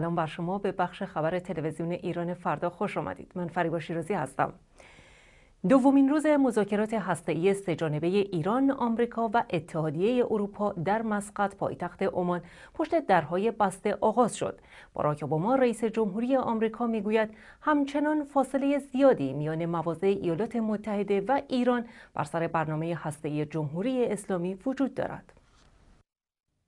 سلام بر شما به بخش خبر تلویزیون ایران فردا خوش آمدید من فریبا شیرازی هستم دومین روز مذاکرات هسته‌ای سه‌جانبه ایران، آمریکا و اتحادیه اروپا در مسقط پایتخت عمان پشت درهای بسته آغاز شد. باراک اوباما رئیس جمهوری آمریکا میگوید همچنان فاصله زیادی میان مواضع ایالات متحده و ایران بر سر برنامه هسته‌ای جمهوری اسلامی وجود دارد.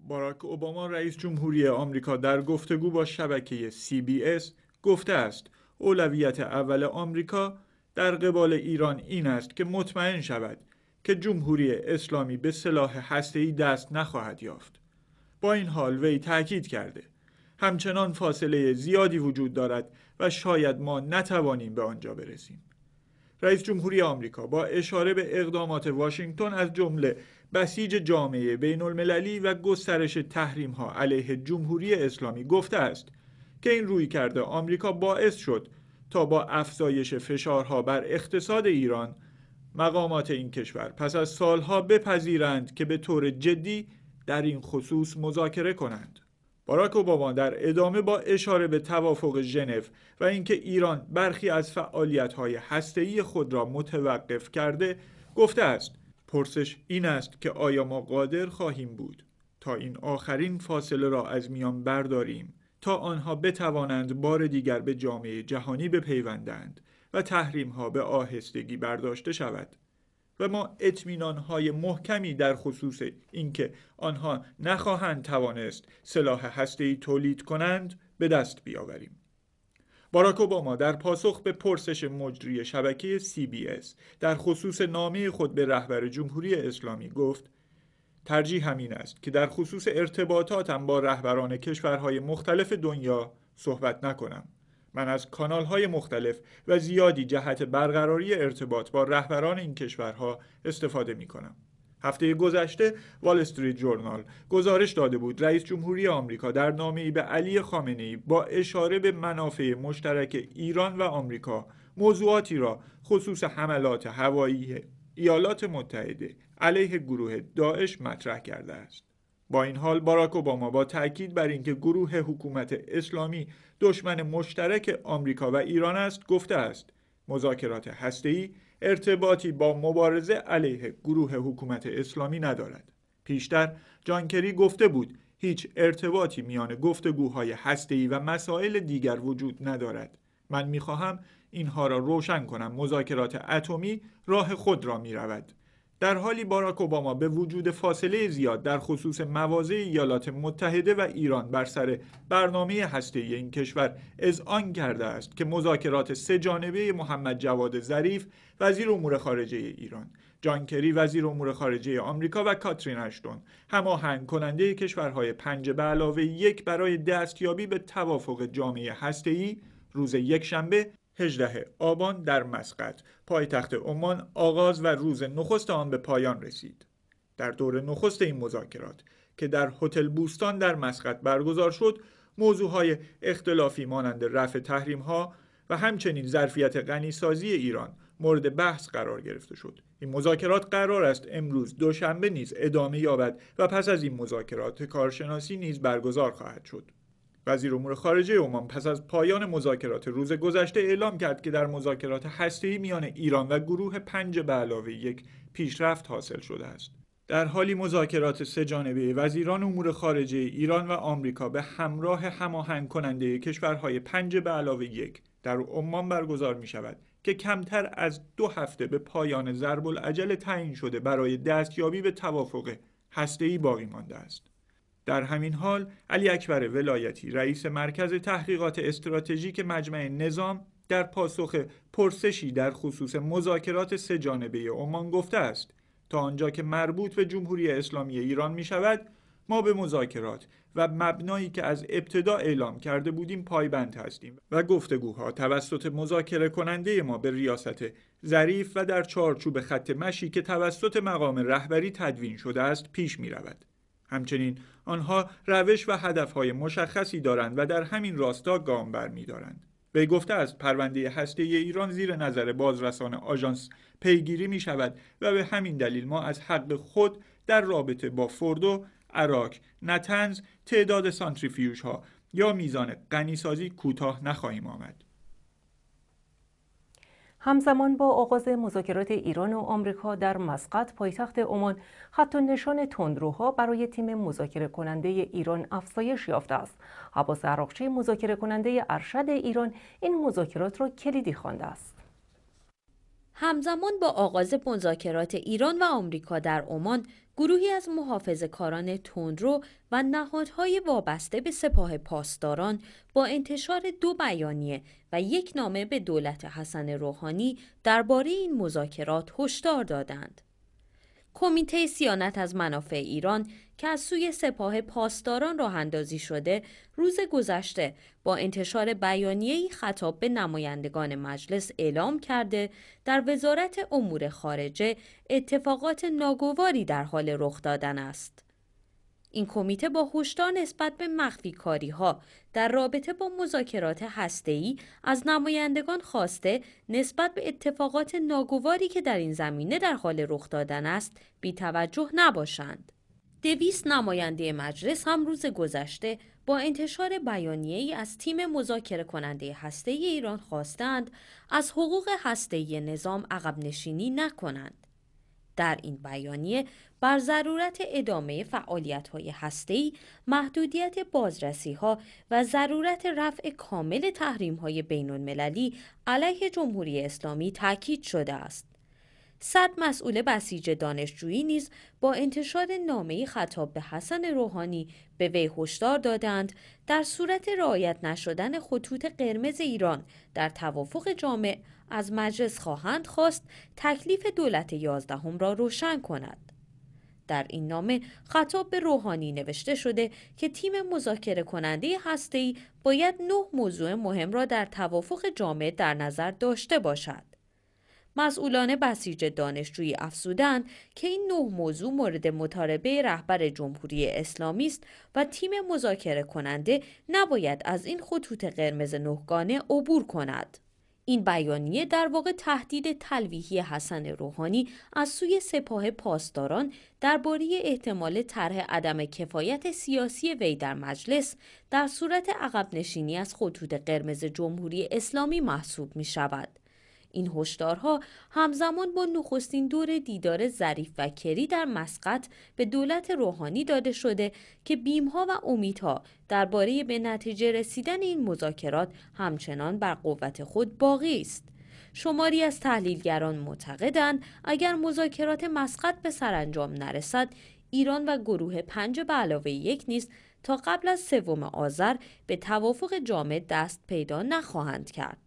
باراک اوباما رئیس جمهوری آمریکا در گفتگو با شبکه CBS گفته است اولویت اول آمریکا در قبال ایران این است که مطمئن شود که جمهوری اسلامی به سلاح هسته‌ای دست نخواهد یافت. با این حال وی تاکید کرده همچنان فاصله زیادی وجود دارد و شاید ما نتوانیم به آنجا برسیم. رئیس جمهوری آمریکا با اشاره به اقدامات واشنگتن از جمله بسیج جامعه بین المللی و گسترش تحریم علیه جمهوری اسلامی گفته است که این روی کرده آمریکا باعث شد تا با افزایش فشارها بر اقتصاد ایران مقامات این کشور پس از سالها بپذیرند که به طور جدی در این خصوص مذاکره کنند باراک اوباما در ادامه با اشاره به توافق ژنو و اینکه ایران برخی از فعالیت‌های هسته‌ای خود را متوقف کرده گفته است پرسش این است که آیا ما قادر خواهیم بود تا این آخرین فاصله را از میان برداریم تا آنها بتوانند بار دیگر به جامعه جهانی بپیوندند و تحریم ها به آهستگی برداشته شود و ما اطمینان های محکمی در خصوص اینکه آنها نخواهند توانست سلاح هسته‌ای تولید کنند به دست بیاوریم باراک اوباما در پاسخ به پرسش مجری شبکه CBS در خصوص نامه خود به رهبر جمهوری اسلامی گفت ترجیح همین است که در خصوص ارتباطاتم با رهبران کشورهای مختلف دنیا صحبت نکنم من از های مختلف و زیادی جهت برقراری ارتباط با رهبران این کشورها استفاده می کنم. هفته گذشته وال استریت جورنال گزارش داده بود رئیس جمهوری آمریکا در نامه‌ای به علی خامنه‌ای با اشاره به منافع مشترک ایران و آمریکا موضوعاتی را خصوص حملات هوایی ایالات متحده علیه گروه داعش مطرح کرده است با این حال باراک اوباما با تاکید بر اینکه گروه حکومت اسلامی دشمن مشترک آمریکا و ایران است گفته است مذاکرات هسته‌ای ارتباطی با مبارزه علیه گروه حکومت اسلامی ندارد. پیشتر جانکری گفته بود هیچ ارتباطی میان گفتگوهای هسته‌ای و مسائل دیگر وجود ندارد. من میخواهم اینها را روشن کنم مذاکرات اتمی راه خود را میرود. در حالی باراک اوباما به وجود فاصله زیاد در خصوص مواضع ایالات متحده و ایران بر سر برنامه هسته‌ای این کشور از آن کرده است که مذاکرات سه جانبه محمد جواد ظریف وزیر امور خارجه ایران جان کری وزیر امور خارجه آمریکا و کاترین اشتون هماهنگ کننده کشورهای پنج به علاوه یک برای دستیابی به توافق جامعه هسته‌ای روز یک شنبه 18 آبان در مسقط پایتخت عمان آغاز و روز نخست آن به پایان رسید در دور نخست این مذاکرات که در هتل بوستان در مسقط برگزار شد موضوعهای اختلافی مانند رفع تحریم ها و همچنین ظرفیت غنیسازی ایران مورد بحث قرار گرفته شد این مذاکرات قرار است امروز دوشنبه نیز ادامه یابد و پس از این مذاکرات کارشناسی نیز برگزار خواهد شد وزیر امور خارجه عمان پس از پایان مذاکرات روز گذشته اعلام کرد که در مذاکرات هسته‌ای میان ایران و گروه پنج به علاوه یک پیشرفت حاصل شده است. در حالی مذاکرات سهجانبه وزیران امور خارجه ایران و آمریکا به همراه هماهنگ کننده کشورهای پنج به علاوه یک در عمان برگزار می شود که کمتر از دو هفته به پایان ضرب العجل تعیین شده برای دستیابی به توافق هسته‌ای باقی مانده است. در همین حال علی اکبر ولایتی رئیس مرکز تحقیقات استراتژیک مجمع نظام در پاسخ پرسشی در خصوص مذاکرات سه جانبه عمان گفته است تا آنجا که مربوط به جمهوری اسلامی ایران می شود ما به مذاکرات و مبنایی که از ابتدا اعلام کرده بودیم پایبند هستیم و گفتگوها توسط مذاکره کننده ما به ریاست ظریف و در چارچوب خط مشی که توسط مقام رهبری تدوین شده است پیش می رود. همچنین آنها روش و هدفهای مشخصی دارند و در همین راستا گام برمیدارند به گفته از پرونده هسته ایران زیر نظر بازرسان آژانس پیگیری می شود و به همین دلیل ما از حق خود در رابطه با فردو، عراک، نتنز، تعداد سانتریفیوژها یا میزان غنیسازی کوتاه نخواهیم آمد. همزمان با آغاز مذاکرات ایران و آمریکا در مسقط پایتخت عمان خط نشان تندروها برای تیم مذاکره کننده ایران افزایش یافته است عباس عراقچی مذاکره کننده ارشد ایران این مذاکرات را کلیدی خوانده است همزمان با آغاز مذاکرات ایران و آمریکا در عمان گروهی از کاران تندرو و نهادهای وابسته به سپاه پاسداران با انتشار دو بیانیه و یک نامه به دولت حسن روحانی درباره این مذاکرات هشدار دادند کمیته سیانت از منافع ایران که از سوی سپاه پاسداران راه اندازی شده روز گذشته با انتشار بیانیه‌ای خطاب به نمایندگان مجلس اعلام کرده در وزارت امور خارجه اتفاقات ناگواری در حال رخ دادن است این کمیته با هشدار نسبت به مخفی کاری ها در رابطه با مذاکرات ای از نمایندگان خواسته نسبت به اتفاقات ناگواری که در این زمینه در حال رخ دادن است بی توجه نباشند. دویست نماینده مجلس هم روز گذشته با انتشار بیانیه ای از تیم مذاکره کننده هسته ایران خواستند از حقوق هسته نظام عقب نشینی نکنند. در این بیانیه بر ضرورت ادامه فعالیت های هسته محدودیت بازرسی ها و ضرورت رفع کامل تحریم های بین المللی علیه جمهوری اسلامی تاکید شده است. صد مسئول بسیج دانشجویی نیز با انتشار نامه خطاب به حسن روحانی به وی هشدار دادند در صورت رعایت نشدن خطوط قرمز ایران در توافق جامع از مجلس خواهند خواست تکلیف دولت یازدهم را روشن کند. در این نامه خطاب به روحانی نوشته شده که تیم مذاکره کننده ای باید نه موضوع مهم را در توافق جامعه در نظر داشته باشد. مسئولان بسیج دانشجویی افزودند که این نه موضوع مورد مطالبه رهبر جمهوری اسلامی است و تیم مذاکره کننده نباید از این خطوط قرمز نهگانه عبور کند. این بیانیه در واقع تهدید تلویحی حسن روحانی از سوی سپاه پاسداران درباره احتمال طرح عدم کفایت سیاسی وی در مجلس در صورت عقب نشینی از خطوط قرمز جمهوری اسلامی محسوب می شود. این هشدارها همزمان با نخستین دور دیدار ظریف و کری در مسقط به دولت روحانی داده شده که بیمها و امیدها درباره به نتیجه رسیدن این مذاکرات همچنان بر قوت خود باقی است. شماری از تحلیلگران معتقدند اگر مذاکرات مسقط به سرانجام نرسد ایران و گروه پنج به علاوه یک نیست تا قبل از سوم آذر به توافق جامع دست پیدا نخواهند کرد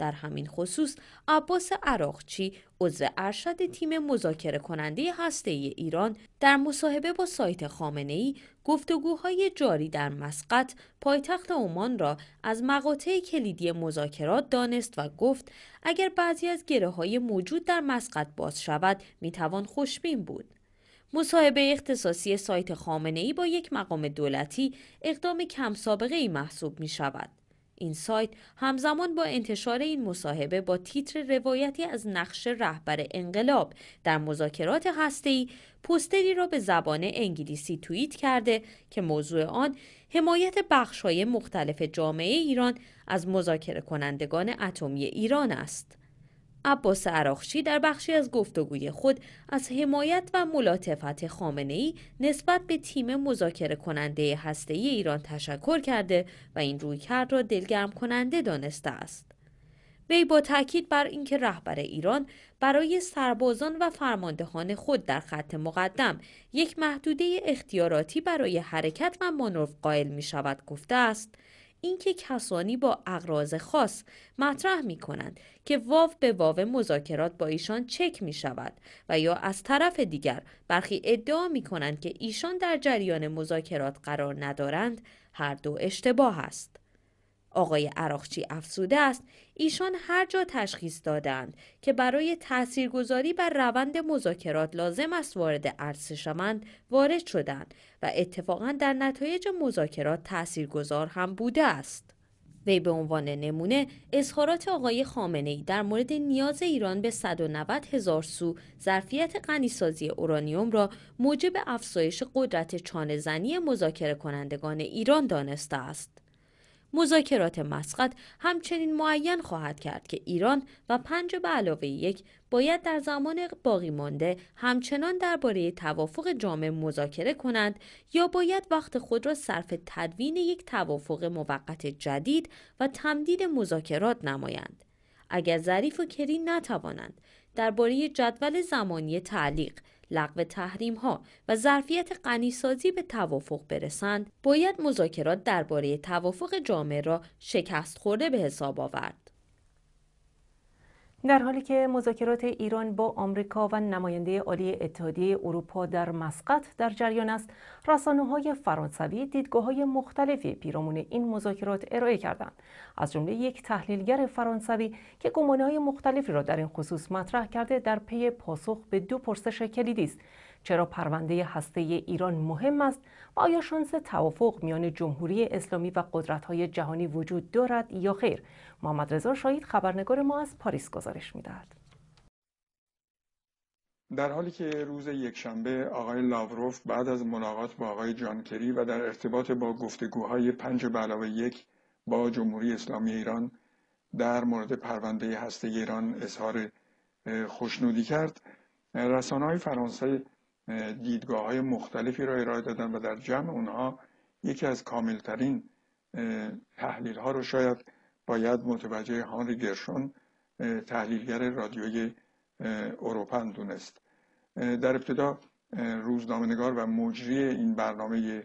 در همین خصوص عباس عراقچی عضو ارشد تیم مذاکره کننده هسته ای ایران در مصاحبه با سایت خامنه ای گفتگوهای جاری در مسقط پایتخت عمان را از مقاطع کلیدی مذاکرات دانست و گفت اگر بعضی از گره های موجود در مسقط باز شود میتوان خوشبین بود مصاحبه اختصاصی سایت خامنه ای با یک مقام دولتی اقدام کم سابقه ای محسوب می شود. این سایت همزمان با انتشار این مصاحبه با تیتر روایتی از نقش رهبر انقلاب در مذاکرات هسته‌ای پوستری را به زبان انگلیسی توییت کرده که موضوع آن حمایت بخش‌های مختلف جامعه ایران از مذاکره کنندگان اتمی ایران است. عباس عراخشی در بخشی از گفتگوی خود از حمایت و ملاتفت خامنه ای نسبت به تیم مذاکره کننده هسته ای ایران تشکر کرده و این کرد را دلگرم کننده دانسته است. وی با تاکید بر اینکه رهبر ایران برای سربازان و فرماندهان خود در خط مقدم یک محدوده اختیاراتی برای حرکت و مانور قائل می شود گفته است اینکه کسانی با اقراض خاص مطرح می کنند که واو به واو مذاکرات با ایشان چک می شود و یا از طرف دیگر برخی ادعا می کنند که ایشان در جریان مذاکرات قرار ندارند هر دو اشتباه است. آقای عراقچی افسوده است ایشان هر جا تشخیص دادند که برای تاثیرگذاری بر روند مذاکرات لازم است وارد عرصه شوند وارد شدند و اتفاقا در نتایج مذاکرات تاثیرگذار هم بوده است وی به عنوان نمونه اظهارات آقای خامنه ای در مورد نیاز ایران به 190 هزار سو ظرفیت غنیسازی اورانیوم را موجب افزایش قدرت زنی مذاکره کنندگان ایران دانسته است. مذاکرات مسقط همچنین معین خواهد کرد که ایران و پنج به علاوه یک باید در زمان باقی مانده همچنان درباره توافق جامع مذاکره کنند یا باید وقت خود را صرف تدوین یک توافق موقت جدید و تمدید مذاکرات نمایند اگر ظریف و کری نتوانند درباره جدول زمانی تعلیق لغو تحریم ها و ظرفیت غنیسازی به توافق برسند باید مذاکرات درباره توافق جامع را شکست خورده به حساب آورد در حالی که مذاکرات ایران با آمریکا و نماینده عالی اتحادیه اروپا در مسقط در جریان است رسانه های فرانسوی دیدگاه های مختلفی پیرامون این مذاکرات ارائه کردند از جمله یک تحلیلگر فرانسوی که گمانه های مختلفی را در این خصوص مطرح کرده در پی پاسخ به دو پرسش کلیدی است چرا پرونده هسته ایران مهم است و آیا شانس توافق میان جمهوری اسلامی و قدرت‌های جهانی وجود دارد یا خیر محمد رضا شاید خبرنگار ما از پاریس گزارش میدهد در حالی که روز یکشنبه آقای لاوروف بعد از ملاقات با آقای جانکری و در ارتباط با گفتگوهای پنج علاوه یک با جمهوری اسلامی ایران در مورد پرونده هسته ایران اظهار خوشنودی کرد رسانه های فرانسه دیدگاه های مختلفی را ارائه دادن و در جمع اونها یکی از کاملترین تحلیل ها رو شاید باید متوجه هانری گرشون تحلیلگر رادیوی اروپا دونست در ابتدا نگار و مجری این برنامه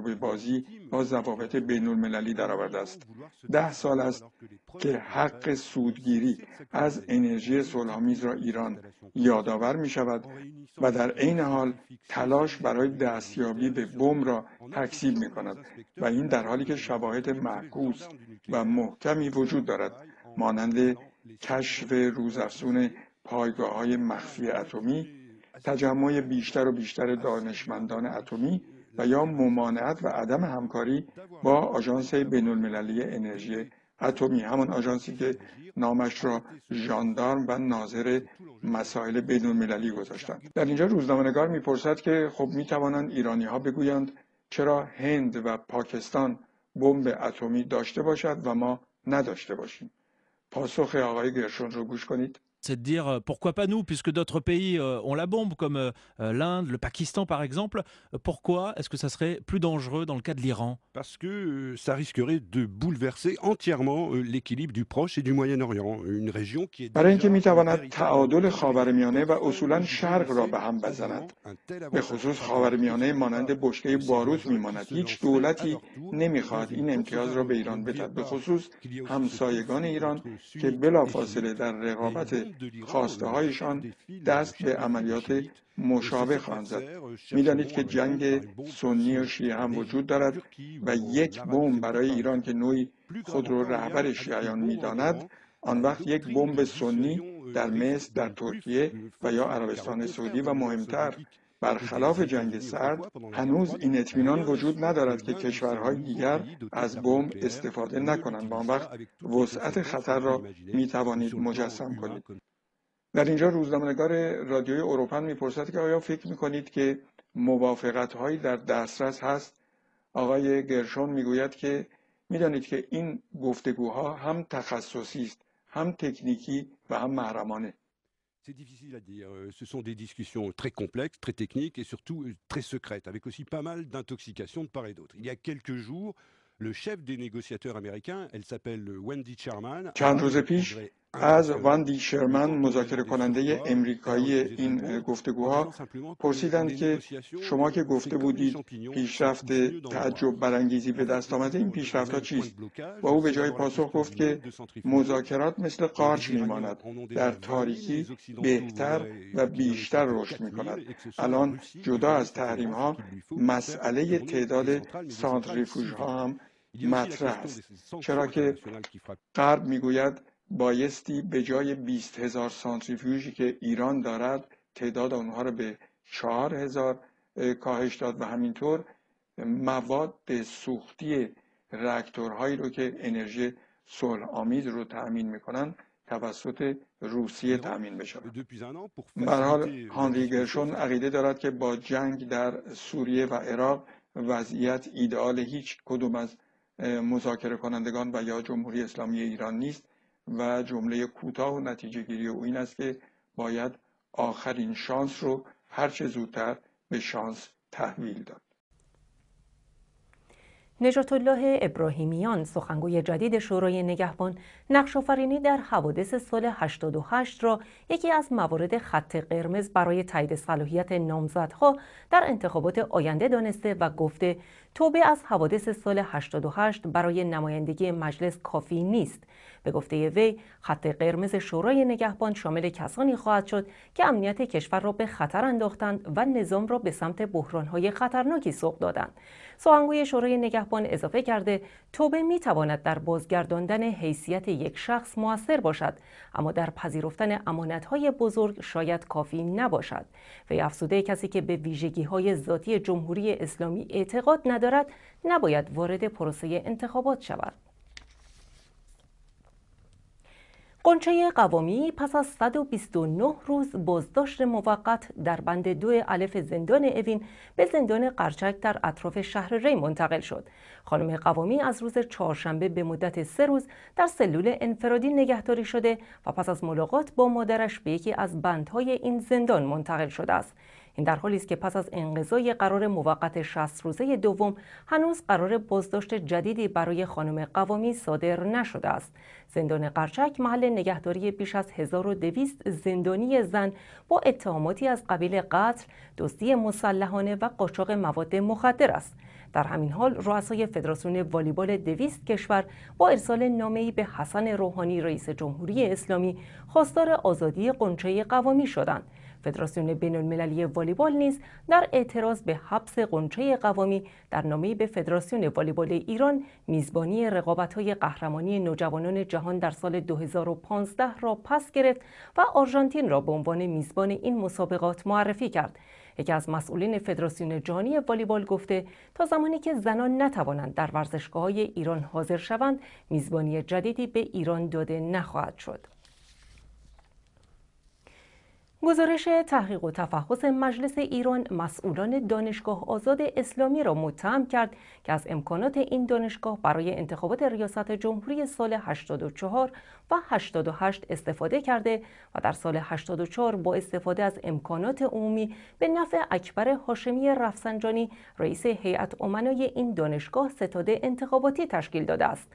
تجربه بازی با ضوابط بین المللی درآورده است ده سال است که حق سودگیری از انرژی صلحآمیز را ایران یادآور می شود و در عین حال تلاش برای دستیابی به بم را تکسیب می کند و این در حالی که شواهد معکوس و محکمی وجود دارد مانند کشف روزافزون پایگاه های مخفی اتمی تجمع بیشتر و بیشتر دانشمندان اتمی و یا ممانعت و عدم همکاری با آژانس بین المللی انرژی اتمی همان آژانسی که نامش را ژاندارم و ناظر مسائل بین المللی گذاشتند در اینجا روزنامهنگار میپرسد که خب میتوانند ایرانی ها بگویند چرا هند و پاکستان بمب اتمی داشته باشد و ما نداشته باشیم پاسخ آقای گرشون رو گوش کنید c'est de dire euh, pourquoi pas nous, puisque d'autres pays euh, ont la bombe, comme euh, l'Inde, le Pakistan par exemple. Pourquoi est-ce que ça serait plus dangereux dans le cas de l'Iran Parce que ça risquerait de bouleverser entièrement l'équilibre du Proche et du Moyen-Orient, une région qui est... خواسته هایشان دست به عملیات مشابه خواهند زد میدانید که جنگ سنی و شیعه هم وجود دارد و یک بمب برای ایران که نوعی خود رو رهبر شیعیان میداند آن وقت یک بمب سنی euh, در مصر در ترکیه و یا عربستان سعودی و مهمتر برخلاف جنگ سرد هنوز این اطمینان وجود ندارد که کشورهای دیگر از بمب استفاده نکنند و آن وقت وسعت خطر را می توانید مجسم کنید در اینجا روزنامه‌نگار رادیوی اروپن میپرسد که آیا فکر می کنید که موافقت هایی در دسترس هست آقای گرشون میگوید که میدانید که این گفتگوها هم تخصصی است هم تکنیکی و هم محرمانه C'est difficile à dire. Euh, ce sont des discussions très complexes, très techniques et surtout euh, très secrètes, avec aussi pas mal d'intoxication de part et d'autre. Il y a quelques jours, le chef des négociateurs américains, elle s'appelle euh, Wendy Sherman, Charman از واندی شرمن مذاکره کننده امریکایی این گفتگوها پرسیدند خب، که شما که گفته بودید پیشرفت تعجب برانگیزی به دست آمده این خب، پیشرفت چیست و او به جای پاسخ گفت که مذاکرات مثل خب، قارچ میماند در تاریکی بهتر و بیشتر رشد می الان جدا از تحریم ها مسئله تعداد سانتریفوژ ها هم مطرح است چرا که غرب میگوید بایستی به جای 20 هزار سانتریفیوژی که ایران دارد تعداد آنها را به چهار هزار کاهش داد و همینطور مواد سوختی رکتورهایی رو که انرژی صلح آمید رو تأمین میکنن توسط روسیه تأمین بشه برحال هانری گرشون عقیده دارد که با جنگ در سوریه و عراق وضعیت ایدئال هیچ کدوم از مذاکره کنندگان و یا جمهوری اسلامی ایران نیست و جمله کوتاه و نتیجه گیری او این است که باید آخرین شانس رو هرچه زودتر به شانس تحویل داد نجات الله ابراهیمیان سخنگوی جدید شورای نگهبان نقش آفرینی در حوادث سال 88 را یکی از موارد خط قرمز برای تایید صلاحیت نامزدها در انتخابات آینده دانسته و گفته توبه از حوادث سال 88 برای نمایندگی مجلس کافی نیست به گفته وی خط قرمز شورای نگهبان شامل کسانی خواهد شد که امنیت کشور را به خطر انداختند و نظام را به سمت بحرانهای خطرناکی سوق دادند سخنگوی شورای نگهبان اضافه کرده توبه می تواند در بازگرداندن حیثیت یک شخص موثر باشد اما در پذیرفتن امانتهای بزرگ شاید کافی نباشد وی افسوده کسی که به ویژگی های ذاتی جمهوری اسلامی اعتقاد ندارد نباید وارد پروسه انتخابات شود قنچه قوامی پس از 129 روز بازداشت موقت در بند دو الف زندان اوین به زندان قرچک در اطراف شهر ری منتقل شد. خانم قوامی از روز چهارشنبه به مدت سه روز در سلول انفرادی نگهداری شده و پس از ملاقات با مادرش به یکی از بندهای این زندان منتقل شده است. این در حالی است که پس از انقضای قرار موقت 60 روزه دوم هنوز قرار بازداشت جدیدی برای خانم قوامی صادر نشده است زندان قرچک محل نگهداری بیش از 1200 زندانی زن با اتهاماتی از قبیل قتل، دزدی مسلحانه و قاچاق مواد مخدر است. در همین حال رؤسای فدراسیون والیبال دویست کشور با ارسال نامه‌ای به حسن روحانی رئیس جمهوری اسلامی خواستار آزادی قنچه قوامی شدند. فدراسیون بین المللی والیبال نیز در اعتراض به حبس قنچه قوامی در نامه به فدراسیون والیبال ایران میزبانی های قهرمانی نوجوانان جهان در سال 2015 را پس گرفت و آرژانتین را به عنوان میزبان این مسابقات معرفی کرد. یکی از مسئولین فدراسیون جهانی والیبال گفته تا زمانی که زنان نتوانند در ورزشگاه های ایران حاضر شوند میزبانی جدیدی به ایران داده نخواهد شد. گزارش تحقیق و تفحص مجلس ایران مسئولان دانشگاه آزاد اسلامی را متهم کرد که از امکانات این دانشگاه برای انتخابات ریاست جمهوری سال 84 و 88 استفاده کرده و در سال 84 با استفاده از امکانات عمومی به نفع اکبر هاشمی رفسنجانی رئیس هیئت امنای این دانشگاه ستاده انتخاباتی تشکیل داده است.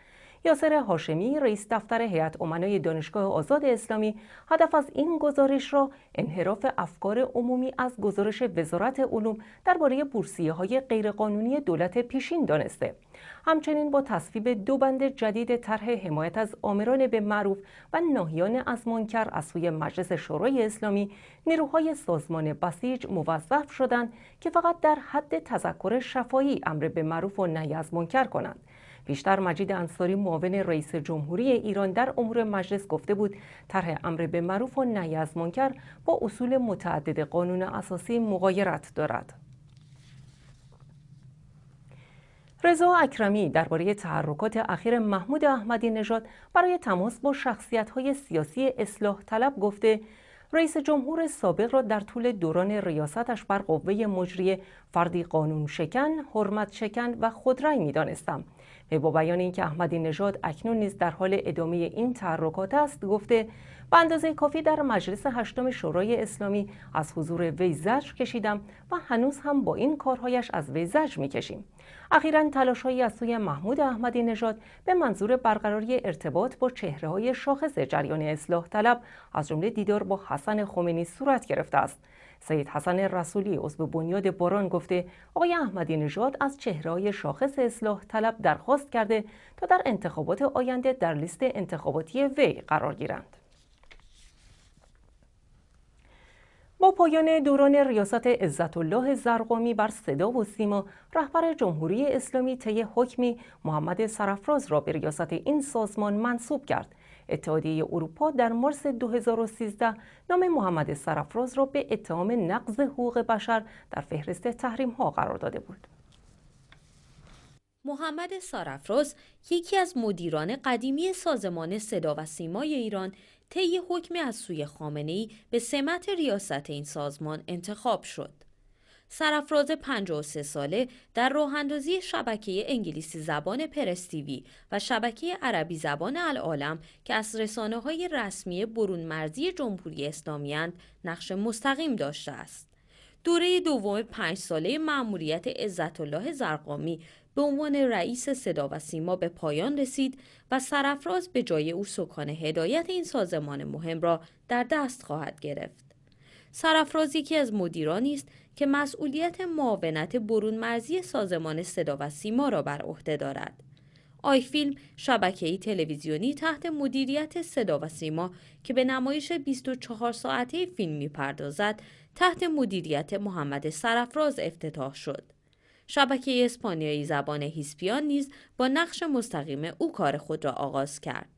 یاسر هاشمی رئیس دفتر هیئت امنای دانشگاه آزاد اسلامی هدف از این گزارش را انحراف افکار عمومی از گزارش وزارت علوم درباره بورسیه های غیرقانونی دولت پیشین دانسته همچنین با تصویب دو بند جدید طرح حمایت از آمران به معروف و ناهیان از منکر از سوی مجلس شورای اسلامی نیروهای سازمان بسیج موظف شدند که فقط در حد تذکر شفایی امر به معروف و نهی از منکر کنند پیشتر مجید انصاری معاون رئیس جمهوری ایران در امور مجلس گفته بود طرح امر به معروف و نهی از منکر با اصول متعدد قانون اساسی مغایرت دارد رضا اکرمی درباره تحرکات اخیر محمود احمدی نژاد برای تماس با های سیاسی اصلاح طلب گفته رئیس جمهور سابق را در طول دوران ریاستش بر قوه مجریه فردی قانون شکن، حرمت شکن و می دانستم. به با بیان اینکه احمدی نژاد اکنون نیز در حال ادامه این تحرکات است گفته به اندازه کافی در مجلس هشتم شورای اسلامی از حضور وی زجر کشیدم و هنوز هم با این کارهایش از وی زجر میکشیم اخیرا تلاشهایی از سوی محمود احمدی نژاد به منظور برقراری ارتباط با چهره های شاخص جریان اصلاح طلب از جمله دیدار با حسن خمینی صورت گرفته است سید حسن رسولی عضو بنیاد بران گفته آقای احمدی نژاد از چهرهای شاخص اصلاح طلب درخواست کرده تا در انتخابات آینده در لیست انتخاباتی وی قرار گیرند. با پایان دوران ریاست عزت الله زرقامی بر صدا و سیما رهبر جمهوری اسلامی طی حکمی محمد سرفراز را به ریاست این سازمان منصوب کرد اتحادیه اروپا در مارس 2013 نام محمد سرافراز را به اتهام نقض حقوق بشر در فهرست تحریم ها قرار داده بود. محمد سارفراز یکی از مدیران قدیمی سازمان صدا و سیمای ایران طی حکم از سوی خامنه ای به سمت ریاست این سازمان انتخاب شد. سرافراز 53 ساله در راهاندازی شبکه انگلیسی زبان پرستیوی و شبکه عربی زبان العالم که از رسانه های رسمی برون مرزی جمهوری اسلامی نقش مستقیم داشته است. دوره دوم پنج ساله مأموریت عزت الله زرقامی به عنوان رئیس صدا و سیما به پایان رسید و سرافراز به جای او سکان هدایت این سازمان مهم را در دست خواهد گرفت. سرافراز یکی از مدیرانی است که مسئولیت معاونت برون مرزی سازمان صدا و سیما را بر عهده دارد. آی فیلم شبکه‌ای تلویزیونی تحت مدیریت صدا و سیما که به نمایش 24 ساعته فیلم پردازد تحت مدیریت محمد سرفراز افتتاح شد. شبکه اسپانیایی زبان هیسپیان نیز با نقش مستقیم او کار خود را آغاز کرد.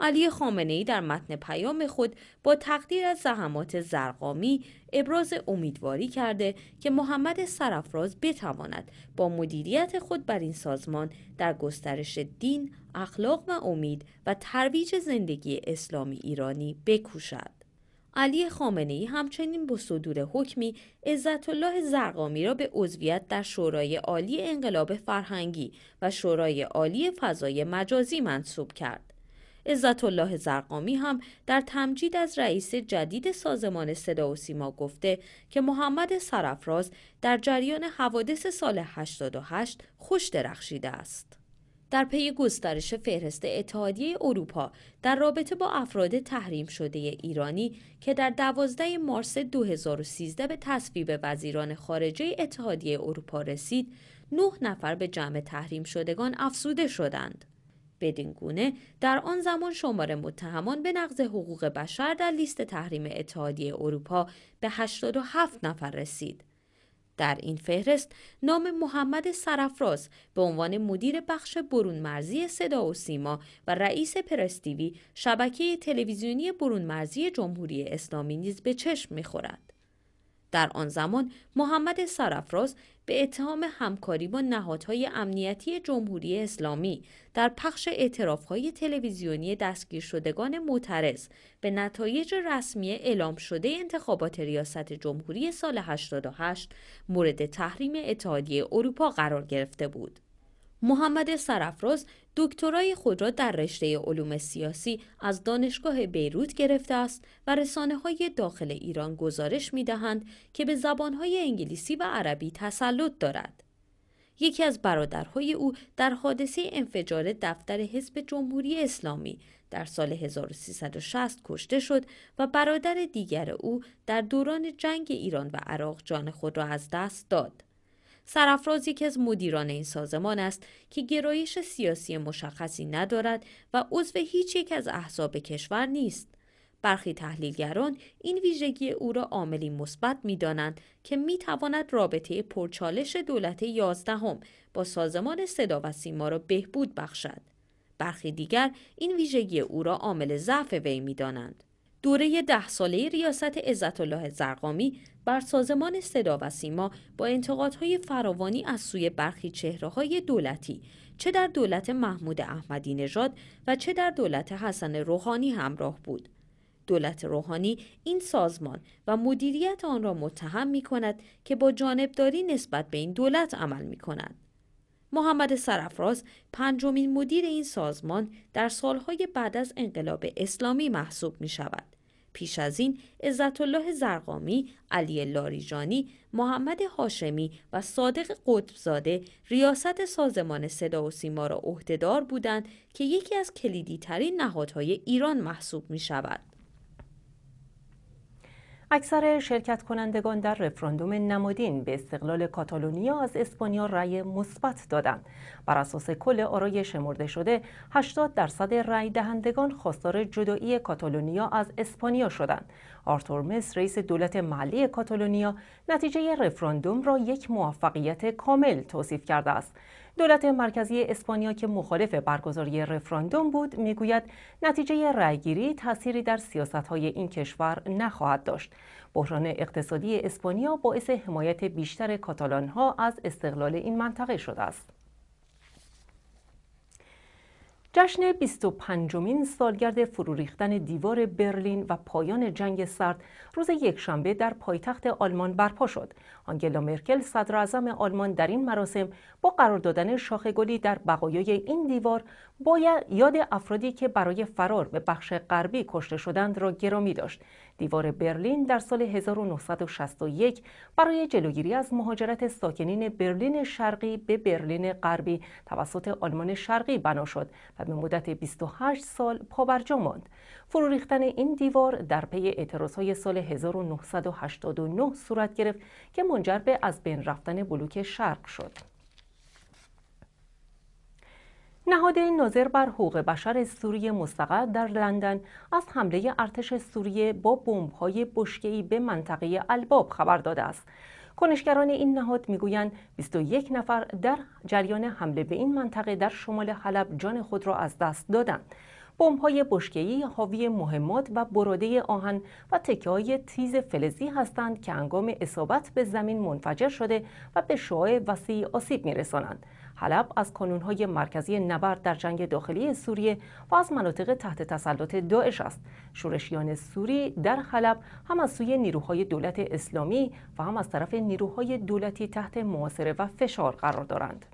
علی خامنه ای در متن پیام خود با تقدیر از زحمات زرقامی ابراز امیدواری کرده که محمد سرفراز بتواند با مدیریت خود بر این سازمان در گسترش دین، اخلاق و امید و ترویج زندگی اسلامی ایرانی بکوشد. علی خامنه ای همچنین با صدور حکمی عزت الله زرقامی را به عضویت در شورای عالی انقلاب فرهنگی و شورای عالی فضای مجازی منصوب کرد. عزت الله زرقامی هم در تمجید از رئیس جدید سازمان صدا و سیما گفته که محمد سرفراز در جریان حوادث سال 88 خوش درخشیده است. در پی گسترش فهرست اتحادیه اروپا در رابطه با افراد تحریم شده ایرانی که در 12 مارس 2013 به تصویب وزیران خارجه اتحادیه اروپا رسید، نه نفر به جمع تحریم شدگان افزوده شدند. بدین گونه در آن زمان شمار متهمان به نقض حقوق بشر در لیست تحریم اتحادیه اروپا به 87 نفر رسید. در این فهرست نام محمد سرفراز به عنوان مدیر بخش برون مرزی صدا و سیما و رئیس پرستیوی شبکه تلویزیونی برون جمهوری اسلامی نیز به چشم میخورد. در آن زمان محمد سرافراز به اتهام همکاری با نهادهای امنیتی جمهوری اسلامی در پخش اعترافهای تلویزیونی دستگیر شدگان معترض به نتایج رسمی اعلام شده انتخابات ریاست جمهوری سال 88 مورد تحریم اتحادیه اروپا قرار گرفته بود. محمد سرافراز دکترای خود را در رشته علوم سیاسی از دانشگاه بیروت گرفته است و رسانه های داخل ایران گزارش می دهند که به زبانهای انگلیسی و عربی تسلط دارد. یکی از برادرهای او در حادثه انفجار دفتر حزب جمهوری اسلامی در سال 1360 کشته شد و برادر دیگر او در دوران جنگ ایران و عراق جان خود را از دست داد. سرافراز یکی از مدیران این سازمان است که گرایش سیاسی مشخصی ندارد و عضو هیچ یک از احزاب کشور نیست. برخی تحلیلگران این ویژگی او را عاملی مثبت میدانند که میتواند رابطه پرچالش دولت یازدهم با سازمان صدا و سیما را بهبود بخشد برخی دیگر این ویژگی او را عامل ضعف وی میدانند دوره ده ساله ریاست عزت الله زرقامی بر سازمان صدا و سیما با انتقادهای فراوانی از سوی برخی چهره های دولتی چه در دولت محمود احمدی نژاد و چه در دولت حسن روحانی همراه بود. دولت روحانی این سازمان و مدیریت آن را متهم می کند که با جانبداری نسبت به این دولت عمل می کند. محمد سرفراز پنجمین مدیر این سازمان در سالهای بعد از انقلاب اسلامی محسوب می شود. پیش از این عزت الله زرقامی، علی لاریجانی، محمد حاشمی و صادق قطبزاده ریاست سازمان صدا و سیما را عهدهدار بودند که یکی از کلیدی ترین نهادهای ایران محسوب می شود. اکثر شرکت کنندگان در رفراندوم نمادین به استقلال کاتالونیا از اسپانیا رأی مثبت دادند. بر اساس کل آرای شمرده شده 80 درصد رأی دهندگان خواستار جدایی کاتالونیا از اسپانیا شدند. آرتور مس رئیس دولت محلی کاتالونیا نتیجه رفراندوم را یک موفقیت کامل توصیف کرده است. دولت مرکزی اسپانیا که مخالف برگزاری رفراندوم بود میگوید نتیجه رأیگیری تأثیری در سیاست های این کشور نخواهد داشت بحران اقتصادی اسپانیا باعث حمایت بیشتر کاتالان ها از استقلال این منطقه شده است جشن 25مین سالگرد فروریختن دیوار برلین و پایان جنگ سرد روز یکشنبه در پایتخت آلمان برپا شد. آنگلا مرکل صدر آلمان در این مراسم با قرار دادن شاخ گلی در بقایای این دیوار باید یاد افرادی که برای فرار به بخش غربی کشته شدند را گرامی داشت. دیوار برلین در سال 1961 برای جلوگیری از مهاجرت ساکنین برلین شرقی به برلین غربی توسط آلمان شرقی بنا شد و به مدت 28 سال پابرجا ماند. فرو ریختن این دیوار در پی های سال 1989 صورت گرفت که منجر از بین رفتن بلوک شرق شد نهاد ناظر بر حقوق بشر سوریه مستقر در لندن از حمله ارتش سوریه با بمب‌های بشکه‌ای به منطقه الباب خبر داده است. کنشگران این نهاد میگویند 21 نفر در جریان حمله به این منطقه در شمال حلب جان خود را از دست دادند. بمب‌های بشکه‌ای حاوی مهمات و براده آهن و های تیز فلزی هستند که انگام اصابت به زمین منفجر شده و به شعاع وسیع آسیب می‌رسانند. حلب از کانونهای مرکزی نبرد در جنگ داخلی سوریه و از مناطق تحت تسلط داعش است. شورشیان سوری در حلب هم از سوی نیروهای دولت اسلامی و هم از طرف نیروهای دولتی تحت محاصره و فشار قرار دارند.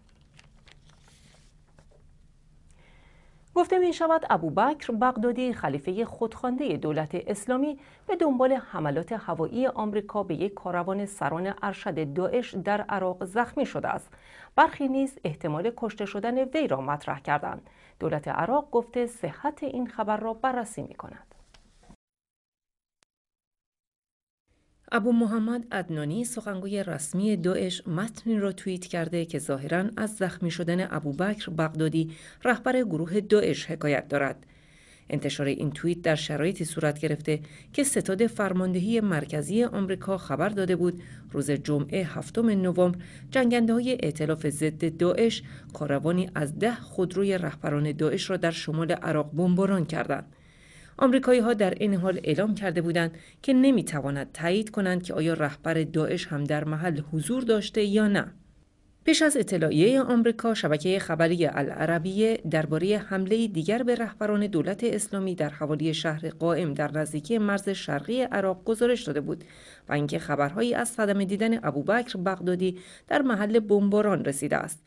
گفته می شود ابوبکر بغدادی خلیفه خودخوانده دولت اسلامی به دنبال حملات هوایی آمریکا به یک کاروان سران ارشد داعش در عراق زخمی شده است برخی نیز احتمال کشته شدن وی را مطرح کردند دولت عراق گفته صحت این خبر را بررسی می کند ابو محمد ادنانی سخنگوی رسمی داعش متنی را توییت کرده که ظاهرا از زخمی شدن ابوبکر بغدادی رهبر گروه داعش حکایت دارد انتشار این توییت در شرایطی صورت گرفته که ستاد فرماندهی مرکزی آمریکا خبر داده بود روز جمعه هفتم نوامبر جنگنده های اعتلاف ضد داعش کاروانی از ده خودروی رهبران داعش را در شمال عراق بمباران کردند آمریکایی ها در این حال اعلام کرده بودند که نمی تایید کنند که آیا رهبر داعش هم در محل حضور داشته یا نه. پیش از اطلاعیه آمریکا شبکه خبری العربیه درباره حمله دیگر به رهبران دولت اسلامی در حوالی شهر قائم در نزدیکی مرز شرقی عراق گزارش داده بود و اینکه خبرهایی از صدمه دیدن ابوبکر بغدادی در محل بمباران رسیده است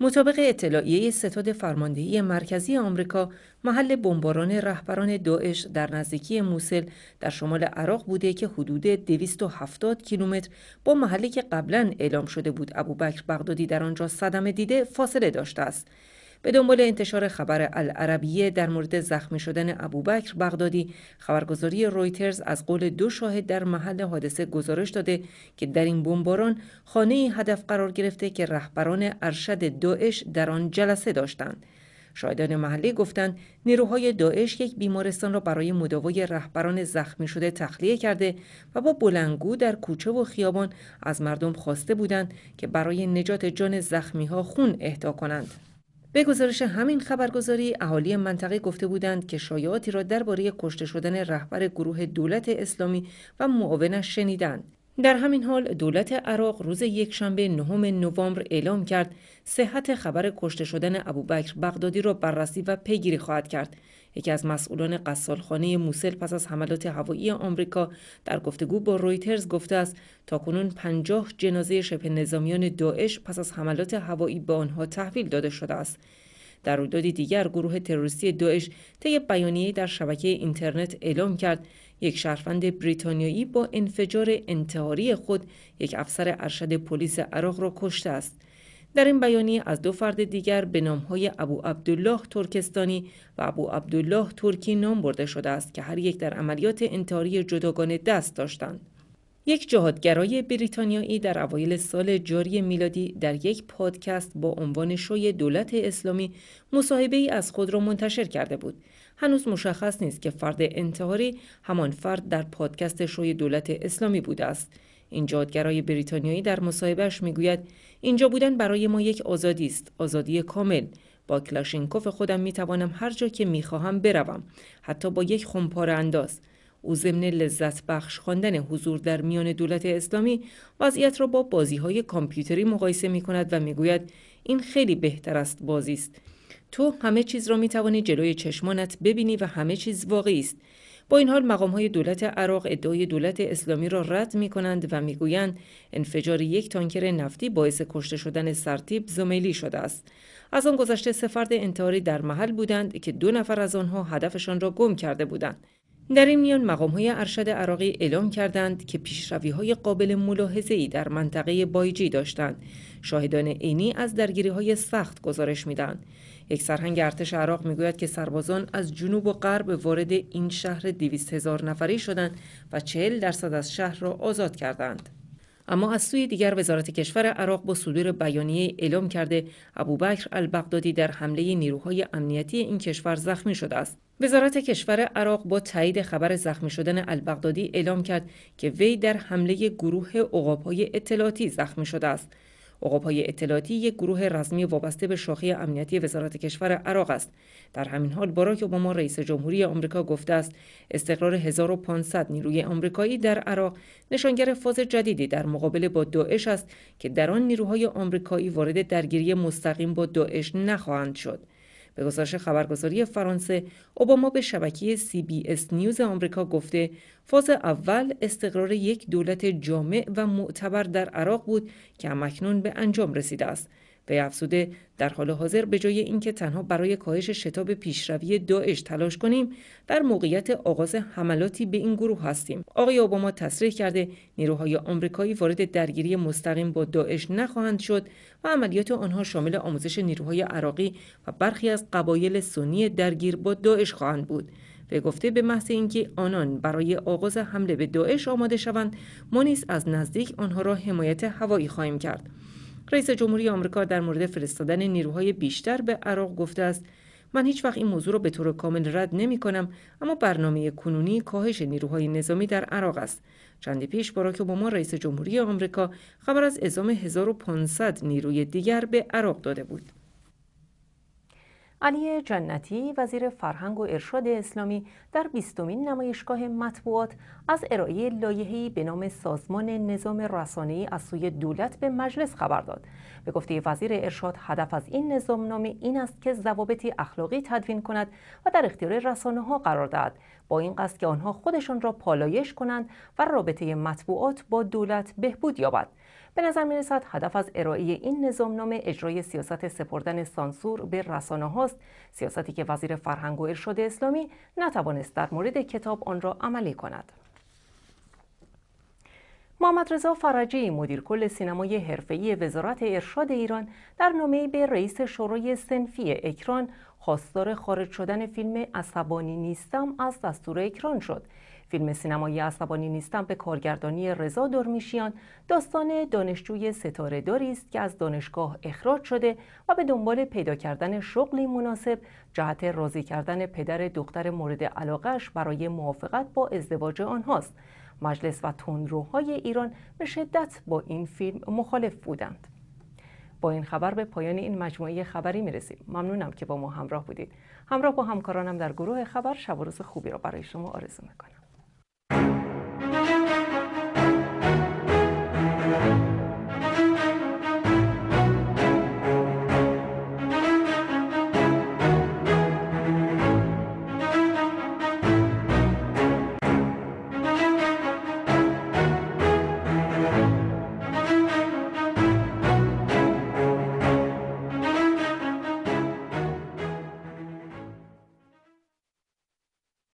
مطابق اطلاعیه ستاد فرماندهی مرکزی آمریکا محل بمباران رهبران داعش در نزدیکی موسل در شمال عراق بوده که حدود 270 کیلومتر با محلی که قبلا اعلام شده بود ابوبکر بغدادی در آنجا صدمه دیده فاصله داشته است به دنبال انتشار خبر العربیه در مورد زخمی شدن ابوبکر بغدادی خبرگزاری رویترز از قول دو شاهد در محل حادثه گزارش داده که در این بمباران خانه هدف قرار گرفته که رهبران ارشد داعش در آن جلسه داشتند شاهدان محلی گفتند نیروهای داعش یک بیمارستان را برای مداوای رهبران زخمی شده تخلیه کرده و با بلنگو در کوچه و خیابان از مردم خواسته بودند که برای نجات جان زخمی ها خون اهدا کنند. به گزارش همین خبرگزاری اهالی منطقه گفته بودند که شایعاتی را درباره کشته شدن رهبر گروه دولت اسلامی و معاونش شنیدند در همین حال دولت عراق روز یکشنبه نهم نوامبر اعلام کرد صحت خبر کشته شدن ابوبکر بغدادی را بررسی و پیگیری خواهد کرد یکی از مسئولان قصالخانه موسل پس از حملات هوایی آمریکا در گفتگو با رویترز گفته است کنون پنجاه جنازه شبه نظامیان داعش پس از حملات هوایی به آنها تحویل داده شده است در رویدادی دیگر گروه تروریستی داعش طی بیانیه در شبکه اینترنت اعلام کرد یک شهروند بریتانیایی با انفجار انتحاری خود یک افسر ارشد پلیس عراق را کشته است در این بیانیه از دو فرد دیگر به های ابو عبدالله ترکستانی و ابو عبدالله ترکی نام برده شده است که هر یک در عملیات انتحاری جداگانه دست داشتند. یک جهادگرای بریتانیایی در اوایل سال جاری میلادی در یک پادکست با عنوان شوی دولت اسلامی مصاحبه ای از خود را منتشر کرده بود. هنوز مشخص نیست که فرد انتحاری همان فرد در پادکست شوی دولت اسلامی بوده است. این جادگرای بریتانیایی در مصاحبهش میگوید اینجا بودن برای ما یک آزادی است آزادی کامل با کلاشینکوف خودم میتوانم هر جا که میخواهم بروم حتی با یک خمپار انداز او ضمن لذت بخش خواندن حضور در میان دولت اسلامی وضعیت را با بازی های کامپیوتری مقایسه می کند و میگوید این خیلی بهتر است بازی است تو همه چیز را می توانی جلوی چشمانت ببینی و همه چیز واقعی است با این حال مقام های دولت عراق ادعای دولت اسلامی را رد می کنند و می گویند انفجار یک تانکر نفتی باعث کشته شدن سرتیب زمیلی شده است. از آن گذشته سه فرد انتحاری در محل بودند که دو نفر از آنها هدفشان را گم کرده بودند. در این میان مقام های ارشد عراقی اعلام کردند که پیشروی های قابل ملاحظه ای در منطقه بایجی داشتند. شاهدان عینی از درگیری های سخت گزارش میدن. یک سرهنگ ارتش عراق میگوید که سربازان از جنوب و غرب وارد این شهر دویست هزار نفری شدند و چهل درصد از شهر را آزاد کردند. اما از سوی دیگر وزارت کشور عراق با صدور بیانیه اعلام کرده ابوبکر البغدادی در حمله نیروهای امنیتی این کشور زخمی شده است وزارت کشور عراق با تایید خبر زخمی شدن البغدادی اعلام کرد که وی در حمله گروه عقابهای اطلاعاتی زخمی شده است های اطلاعاتی یک گروه رزمی وابسته به شاخه امنیتی وزارت کشور عراق است در همین حال باراک اوباما رئیس جمهوری آمریکا گفته است استقرار 1500 نیروی آمریکایی در عراق نشانگر فاز جدیدی در مقابل با داعش است که در آن نیروهای آمریکایی وارد درگیری مستقیم با داعش نخواهند شد به گزارش خبرگزاری فرانسه اوباما به شبکه سی بی اس نیوز آمریکا گفته فاز اول استقرار یک دولت جامع و معتبر در عراق بود که مکنون به انجام رسیده است به افزوده در حال حاضر به جای اینکه تنها برای کاهش شتاب پیشروی داعش تلاش کنیم در موقعیت آغاز حملاتی به این گروه هستیم آقای اوباما تصریح کرده نیروهای آمریکایی وارد درگیری مستقیم با داعش نخواهند شد و عملیات آنها شامل آموزش نیروهای عراقی و برخی از قبایل سنی درگیر با داعش خواهند بود به گفته به محض اینکه آنان برای آغاز حمله به داعش آماده شوند ما نیز از نزدیک آنها را حمایت هوایی خواهیم کرد رئیس جمهوری آمریکا در مورد فرستادن نیروهای بیشتر به عراق گفته است من هیچ وقت این موضوع را به طور کامل رد نمی کنم اما برنامه کنونی کاهش نیروهای نظامی در عراق است چندی پیش باراک ما رئیس جمهوری آمریکا خبر از اعزام 1500 نیروی دیگر به عراق داده بود علی جنتی وزیر فرهنگ و ارشاد اسلامی در بیستمین نمایشگاه مطبوعات از ارائه لایحه‌ای به نام سازمان نظام رسانه‌ای از سوی دولت به مجلس خبر داد. به گفته وزیر ارشاد هدف از این نظام نظامنامه این است که ضوابطی اخلاقی تدوین کند و در اختیار رسانه ها قرار دهد با این قصد که آنها خودشان را پالایش کنند و رابطه مطبوعات با دولت بهبود یابد. به نظر می رسد هدف از ارائه این نام اجرای سیاست سپردن سانسور به رسانه هاست سیاستی که وزیر فرهنگ و ارشاد اسلامی نتوانست در مورد کتاب آن را عملی کند محمد رضا فرجی مدیر کل سینمای حرفه‌ای وزارت ارشاد ایران در نامه‌ای به رئیس شورای سنفی اکران خواستار خارج شدن فیلم عصبانی نیستم از دستور اکران شد فیلم سینمایی عصبانی نیستم به کارگردانی رضا درمیشیان داستان دانشجوی ستاره داری است که از دانشگاه اخراج شده و به دنبال پیدا کردن شغلی مناسب جهت راضی کردن پدر دختر مورد علاقش برای موافقت با ازدواج آنهاست مجلس و تندروهای ایران به شدت با این فیلم مخالف بودند با این خبر به پایان این مجموعه خبری میرسیم ممنونم که با ما همراه بودید همراه با همکارانم در گروه خبر شب و روز خوبی را برای شما آرزو میکنم